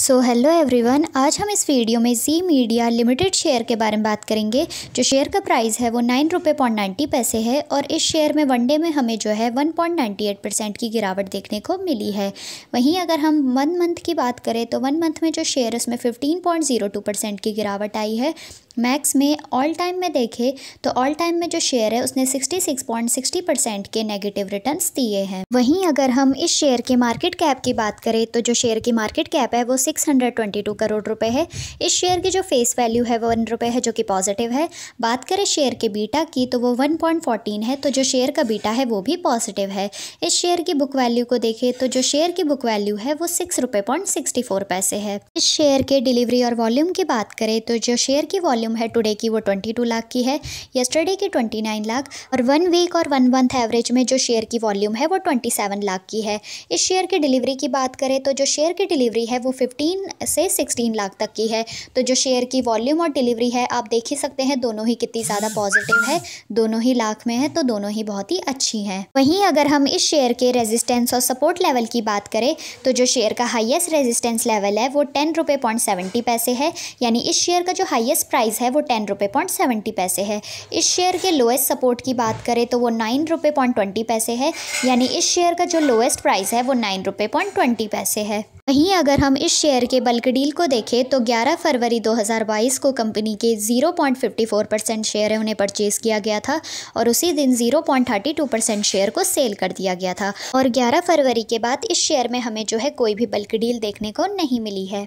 so hello everyone आज हम इस वीडियो में जी मीडिया लिमिटेड शेयर के बारे में बात करेंगे जो शेयर का प्राइस है वो नाइन रुपये पॉइंट नाइन्टी पैसे है और इस शेयर में वनडे में हमें जो है one point ninety eight percent की गिरावट देखने को मिली है वहीं अगर हम वन मंथ की बात करें तो वन मंथ में जो शेयर उसमें fifteen point zero two percent की गिरावट आई है मैक्स में ऑल टाइम में देखें तो ऑल टाइम में जो शेयर है उसने 66.60 परसेंट के नेगेटिव रिटर्न्स दिए हैं वहीं अगर हम इस शेयर के मार्केट कैप की बात करें तो जो शेयर की मार्केट कैप है वो 622 करोड़ रुपए है इस शेयर की जो फेस वैल्यू है वो वन रुपये है जो कि पॉजिटिव है बात करें शेयर के बीटा की तो वो वन है तो जो शेयर का बीटा है वो भी पॉजिटिव है इस शेयर की बुक वैल्यू को देखें तो जो शेयर की बुक वैल्यू है वो सिक्स रुपये पॉइंट सिक्सटी फोर पैसे है इस शेयर के डिलीवरी और वॉल्यूम की बात करें तो जो शेयर की वॉल्यूम वॉल्यूम है टुडे की वो ट्वेंटी टू लाख की है यस्टरडे की ट्वेंटी नाइन लाख और वन वीक और वन मंथ एवरेज में जो शेयर की वॉल्यूम है वो ट्वेंटी सेवन लाख की है इस शेयर की डिलीवरी की बात करें तो जो शेयर की डिलीवरी है वो फिफ्टीन से सिक्सटीन लाख तक की है तो जो शेयर की वॉल्यूम और डिलीवरी है आप देख ही सकते हैं दोनों ही कितनी ज़्यादा पॉजिटिव है दोनों ही लाख में है तो दोनों ही बहुत ही अच्छी हैं वहीं अगर हम इस शेयर के रेजिस्टेंस और सपोर्ट लेवल की बात करें तो जो शेयर का हाइएस्ट रेजिस्टेंस लेवल है वो टेन रुपये पॉइंट सेवेंटी पैसे है यानी इस शेयर का जो हाइएस्ट प्राइस प्राइस है वो टेन रुपये पॉइंट सेवेंटी पैसे है इस शेयर के लोएस्ट सपोर्ट की बात करें तो वो नाइन रुपये पॉइंट ट्वेंटी पैसे है यानी इस शेयर का जो लोएस्ट प्राइस है वो नाइन रुपये पॉइंट ट्वेंटी पैसे है वहीं अगर हम इस शेयर के बल्क डील को देखें तो 11 फरवरी 2022 को कंपनी के 0.54 परसेंट शेयर है उन्हें परचेज़ किया गया था और उसी दिन 0.32 परसेंट शेयर को सेल कर दिया गया था और 11 फरवरी के बाद इस शेयर में हमें जो है कोई भी बल्क डील देखने को नहीं मिली है